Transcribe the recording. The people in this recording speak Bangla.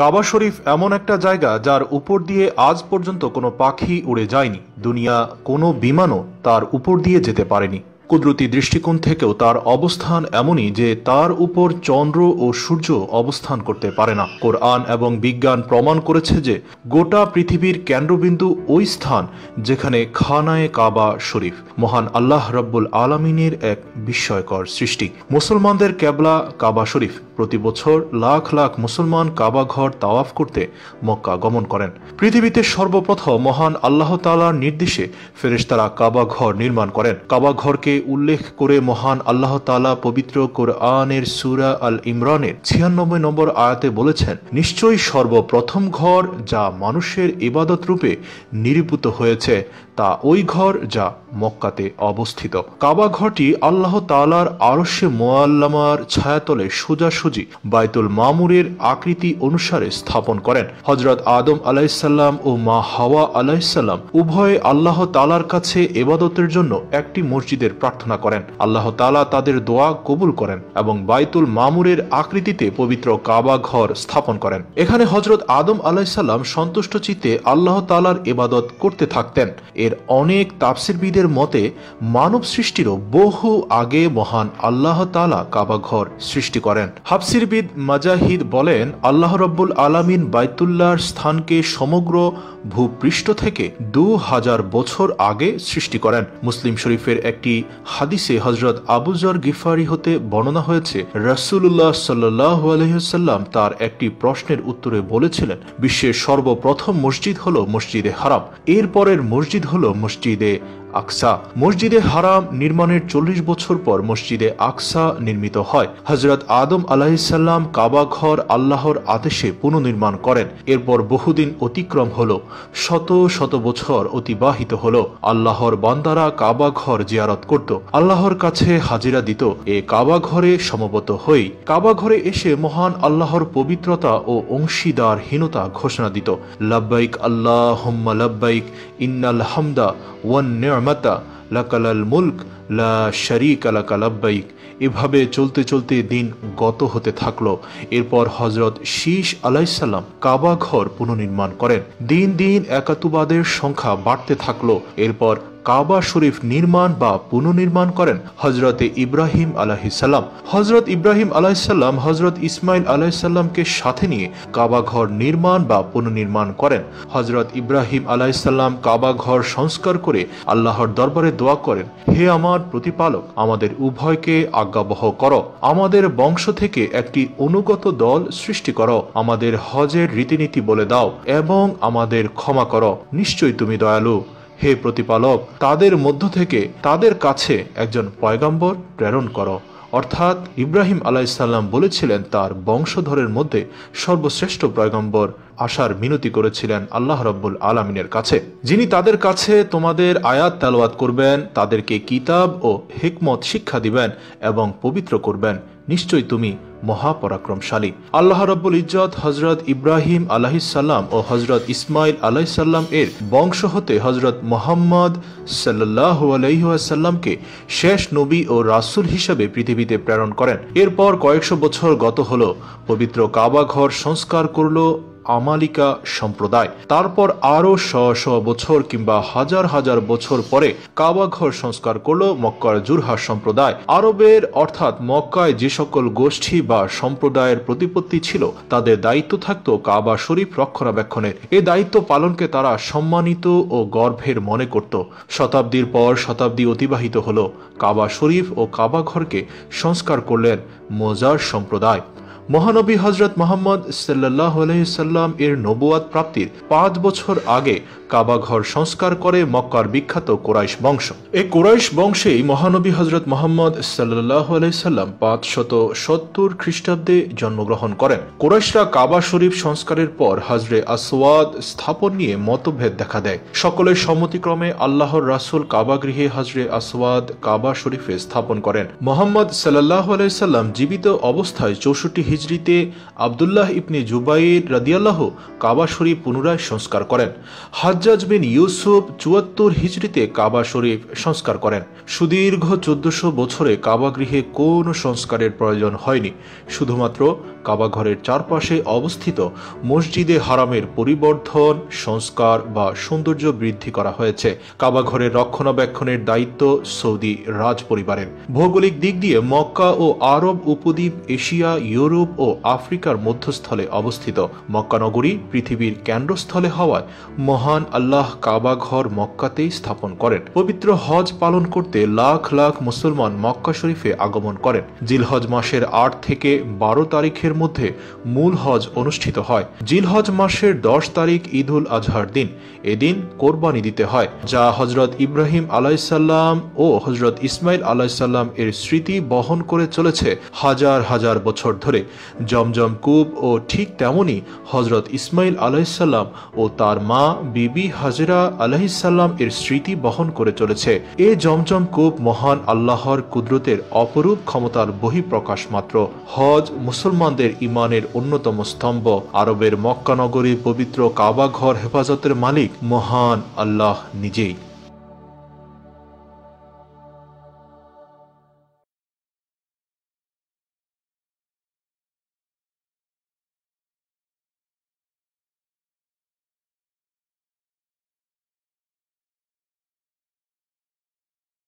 কাবা শরীফ এমন একটা জায়গা যার উপর দিয়ে আজ পর্যন্ত কোনো পাখি উড়ে যায়নি দুনিয়া কোনো বিমানও তার উপর দিয়ে যেতে পারেনি কুদরতি দৃষ্টিকোণ থেকেও তার অবস্থান এমনই যে তার উপর চন্দ্র ও সূর্য অবস্থান করতে পারে না কোরআন এবং বিজ্ঞান প্রমাণ করেছে যে গোটা পৃথিবীর কেন্দ্রবিন্দু ওই স্থান যেখানে খানায় কাবা শরীফ মহান আল্লাহ রব্বুল আলমিনের এক বিস্ময়কর সৃষ্টি মুসলমানদের ক্যাবলা কাবা শরীফ প্রতি বছর লাখ লাখ মুসলমান কাবা ঘর তাওয়াফ করতে মক্কা গমন করেন পৃথিবীতে সর্বপ্রথম মহান আল্লাহ তালার নির্দেশে ফেরেস্তারা কাবা ঘর নির্মাণ করেন কাবা ঘরকে উল্লেখ করে মহান আল্লাহ তালা পবিত্র কোরআনের সুরা আল ইমরানের ছিয়ানব্বই নম্বর আয়াতে বলেছেন নিশ্চয়ই সর্বপ্রথম ঘর যা মানুষের ইবাদত রূপে নিরূপিত হয়েছে তা ওই ঘর যা মক্কাতে অবস্থিত কাবা ঘরটি আল্লাহ তালার আরস্যে মোয়াল্লামার ছায়াতলে সোজাসুজি কর্মসূচি বাইতুল মামুরের আকৃতি অনুসারে স্থাপন করেন হজরত আদম আলাইসাল্লাম ও মা হাওয়া আলাইসাল্লাম উভয়ে আল্লাহ তালার কাছে এবাদতের জন্য একটি মসজিদের প্রার্থনা করেন আল্লাহ তালা তাদের দোয়া কবুল করেন এবং বাইতুল মামুরের আকৃতিতে পবিত্র কাবা ঘর স্থাপন করেন এখানে হজরত আদম আলাইসাল্লাম সন্তুষ্ট চিতে আল্লাহ তালার এবাদত করতে থাকতেন এর অনেক তাপসিরবিদের মতে মানব সৃষ্টিরও বহু আগে মহান আল্লাহ তালা কাবা ঘর সৃষ্টি করেন তাফসিরবিদ মাজাহিদ বলেন আল্লাহ রব্বুল আলামিন বাইতুল্লাহর স্থানকে সমগ্র ভূপৃষ্ঠ থেকে দু হাজার বছর আগে সৃষ্টি করেন মুসলিম শরীফের একটি হাদিসে হজরত আবুজর গিফারি হতে বর্ণনা হয়েছে রাসুল্লাহ সাল্লাহ আলহ্লাম তার একটি প্রশ্নের উত্তরে বলেছিলেন বিশ্বের সর্বপ্রথম মসজিদ হল মসজিদে হারাম এরপরের মসজিদ হল মসজিদে আকসা মসজিদে হারাম নির্মাণের চল্লিশ বছর পর মসজিদে আকসা নির্মিত হয় হজরত আদম আলাহিসাল্লাম কাবা ঘর আল্লাহর আদেশে পুনর্নির্মাণ করেন এরপর বহুদিন অতিক্রম হল শত শত বছর অতিবাহিত হল আল্লাহর বান্দারা কাবা ঘর জিয়ারত করত আল্লাহর কাছে হাজিরা দিত এ কাবা ঘরে সমবত হই কাবা ঘরে এসে মহান আল্লাহর পবিত্রতা ও অংশীদারহীনতা ঘোষণা দিত লাব্বাইক আল্লাহ লব্বাইক ইন্নাল হামদা ওয়ান নিয়ামাতা লাকালাল মুলক লা শরিক আলাকা লাব্বাইক এভাবে চলতে চলতে দিন গত হতে থাকলো এরপর হজরত শীষ আলাইসাল্লাম কাবা ঘর পুনর্নির্মাণ করেন দিন দিন একাতুবাদের সংখ্যা বাড়তে থাকলো এরপর কাবা শরীফ নির্মাণ বা পুনর্নির্মাণ করেন হজরতে ইব্রাহিম আলাহিসাল্লাম হজরত ইব্রাহিম আলাহিসাল্লাম হজরত ইসমাইল আলাহিসাল্লামকে সাথে নিয়ে কাবা ঘর নির্মাণ বা পুনর্নির্মাণ করেন হজরত ইব্রাহিম আলাহিসাল্লাম কাবা ঘর সংস্কার করে আল্লাহর দরবারে দোয়া করেন হে আমার প্রতিপালক আমাদের উভয়কে আজ্ঞাবহ করো আমাদের বংশ থেকে একটি অনুগত দল সৃষ্টি করো আমাদের হজের রীতিনীতি বলে দাও এবং আমাদের ক্ষমা করো নিশ্চয়ই তুমি দয়ালু হে প্রতিপালক তাদের মধ্য থেকে তাদের কাছে একজন পয়গাম্বর প্রেরণ করো অর্থাৎ ইব্রাহিম আলাইসাল্লাম বলেছিলেন তার বংশধরের মধ্যে সর্বশ্রেষ্ঠ পয়গম্বর আশার মিনতি করেছিলেন আল্লাহ রব্বুল আলমিনের কাছে যিনি তাদের কাছে তোমাদের আয়াত তালওয়াত করবেন তাদেরকে কিতাব ও হিকমত শিক্ষা দিবেন এবং পবিত্র করবেন নিশ্চয় তুমি মহাপরাক্রমশালী আল্লাহ রব্বুল ইজ্জত হজরত ইব্রাহিম আলাহিসাল্লাম ও হজরত ইসমাইল আলাহিসাল্লাম এর বংশ হতে হজরত মোহাম্মদ সাল্লাহ আলহিহাসাল্লামকে শেষ নবী ও রাসুল হিসেবে পৃথিবীতে প্রেরণ করেন এরপর কয়েকশো বছর গত হল পবিত্র কাবা ঘর সংস্কার করল আমালিকা সম্প্রদায় তারপর আরও শ শ বছর কিংবা হাজার হাজার বছর পরে কাবাঘর সংস্কার করল মক্কার জুরহা সম্প্রদায় আরবের অর্থাৎ মক্কায় যে সকল গোষ্ঠী বা সম্প্রদায়ের প্রতিপত্তি ছিল তাদের দায়িত্ব থাকত কাবা শরীফ রক্ষণাবেক্ষণের এ দায়িত্ব পালনকে তারা সম্মানিত ও গর্ভের মনে করত শতাব্দীর পর শতাব্দী অতিবাহিত হল কাবা শরীফ ও কাবাঘরকে সংস্কার করলেন মোজার সম্প্রদায় মহানবী হজরত মোহাম্মদ সাল্লাহ সাল্লাম এর নবুয়াদ প্রাপ্তির পাঁচ বছর আগে কাবাঘর সংস্কার করে মক্কার বিখ্যাত কোরাইশ বংশ এই কোরাইশ বংশেই মহানবী হজরত মোহাম্মদ সাল্লাহ সাল্লাম পাঁচ শত সত্তর খ্রিস্টাব্দে জন্মগ্রহণ করেন কোরাইশরা কাবা শরীফ সংস্কারের পর হজরে আসওয়াদ স্থাপন নিয়ে মতভেদ দেখা দেয় সকলের সম্মতিক্রমে আল্লাহর রাসুল কাবা গৃহে হজরে আসওয়াদ কাবা শরীফে স্থাপন করেন মোহাম্মদ সাল্লাহ সাল্লাম জীবিত অবস্থায় চৌষট্টি হিজড়িতে আবদুল্লাহ ইবনে জুবাইর রাদিয়াল্লাহ কাবা শরীফ পুনরায় সংস্কার করেন হাজ্জাজ বিন ইউসুফ চুয়াত্তর হিজড়িতে কাবা শরীফ সংস্কার করেন সুদীর্ঘ চোদ্দশো বছরে কাবা গৃহে কোনো সংস্কারের প্রয়োজন হয়নি শুধুমাত্র কাবাঘরের চারপাশে অবস্থিত মসজিদে হারামের পরিবর্ধন সংস্কার বা সৌন্দর্য বৃদ্ধি করা হয়েছে কাবাঘরের রক্ষণাবেক্ষণের দায়িত্ব সৌদি রাজ পরিবারের ভৌগোলিক দিক দিয়ে মক্কা ও আরব উপদ্বীপ এশিয়া ইউরোপ ও আফ্রিকার মধ্যস্থলে অবস্থিত মক্কা নগরী পৃথিবীর কেন্দ্রস্থলে হওয়ায় মহান আল্লাহ কাবাঘর মক্কাতেই স্থাপন করেন পবিত্র হজ পালন করতে লাখ লাখ মুসলমান মক্কা শরীফে আগমন করেন জিলহজ মাসের আট থেকে বারো তারিখের মধ্যে মূল হজ অনুষ্ঠিত হয় জিলহজ মাসের দশ তারিখ ঈদুল আজহার দিন এদিন কোরবানি দিতে হয় যা হজরত ইব্রাহিম আলাইসাল্লাম ও হজরত ইসমাইল আলাইসাল্লাম এর স্মৃতি বহন করে চলেছে হাজার হাজার বছর ধরে জমজম কূপ ও ঠিক তেমনই হজরত ইসমাইল আলাইসাল্লাম ও তার মা বিবি হাজরা আলাইসাল্লাম এর স্মৃতি বহন করে চলেছে এ জমজম কূপ মহান আল্লাহর কুদরতের অপরূপ ক্ষমতার বহিঃপ্রকাশ মাত্র হজ মুসলমানদের আমাদের ইমানের অন্যতম স্তম্ভ আরবের মক্কানগরীর পবিত্র কাবা ঘর হেফাজতের মালিক মহান আল্লাহ নিজেই